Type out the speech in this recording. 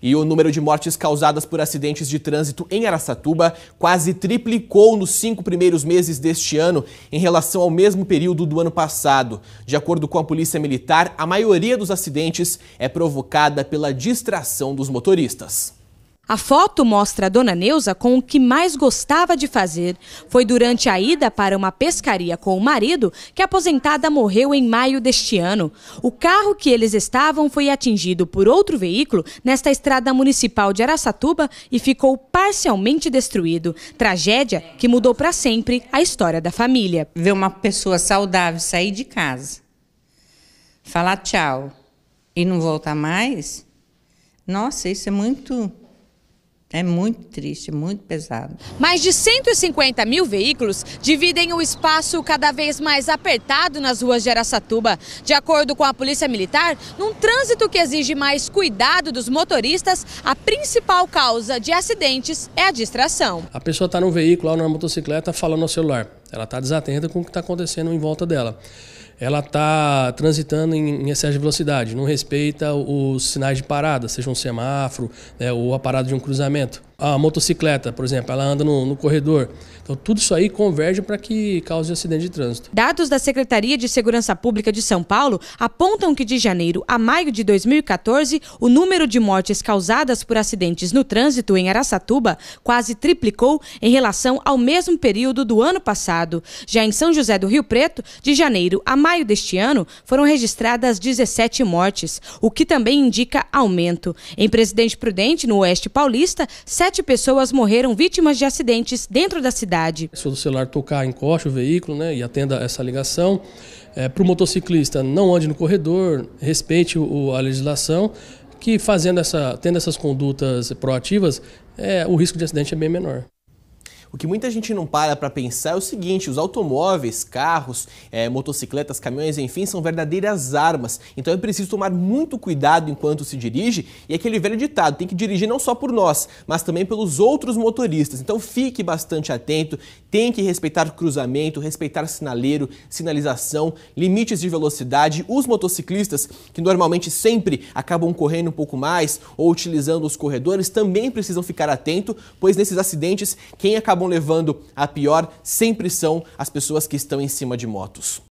E o número de mortes causadas por acidentes de trânsito em Araçatuba quase triplicou nos cinco primeiros meses deste ano em relação ao mesmo período do ano passado. De acordo com a Polícia Militar, a maioria dos acidentes é provocada pela distração dos motoristas. A foto mostra a dona Neuza com o que mais gostava de fazer. Foi durante a ida para uma pescaria com o marido que a aposentada morreu em maio deste ano. O carro que eles estavam foi atingido por outro veículo nesta estrada municipal de Araçatuba e ficou parcialmente destruído. Tragédia que mudou para sempre a história da família. Ver uma pessoa saudável sair de casa, falar tchau e não voltar mais, nossa, isso é muito é muito triste, muito pesado. Mais de 150 mil veículos dividem o espaço cada vez mais apertado nas ruas de Aracatuba. De acordo com a Polícia Militar, num trânsito que exige mais cuidado dos motoristas, a principal causa de acidentes é a distração. A pessoa está no veículo ou na motocicleta falando no celular. Ela está desatenta com o que está acontecendo em volta dela ela está transitando em, em, excesso de velocidade, não respeita os sinais de parada, seja um semáforo né, ou a parada de um cruzamento a motocicleta, por exemplo, ela anda no, no corredor. Então, tudo isso aí converge para que cause acidente de trânsito. Dados da Secretaria de Segurança Pública de São Paulo apontam que de janeiro a maio de 2014, o número de mortes causadas por acidentes no trânsito em Araçatuba quase triplicou em relação ao mesmo período do ano passado. Já em São José do Rio Preto, de janeiro a maio deste ano, foram registradas 17 mortes, o que também indica aumento. Em Presidente Prudente, no Oeste Paulista, 7 Sete pessoas morreram vítimas de acidentes dentro da cidade. Se o celular tocar, encoste o veículo né, e atenda essa ligação. É, Para o motociclista, não ande no corredor, respeite o, a legislação, que fazendo essa, tendo essas condutas proativas, é, o risco de acidente é bem menor. O que muita gente não para para pensar é o seguinte: os automóveis, carros, é, motocicletas, caminhões, enfim, são verdadeiras armas. Então é preciso tomar muito cuidado enquanto se dirige. E aquele velho ditado: tem que dirigir não só por nós, mas também pelos outros motoristas. Então fique bastante atento, tem que respeitar cruzamento, respeitar sinaleiro, sinalização, limites de velocidade. Os motociclistas, que normalmente sempre acabam correndo um pouco mais ou utilizando os corredores, também precisam ficar atento, pois nesses acidentes, quem acaba acabam levando a pior sempre são as pessoas que estão em cima de motos.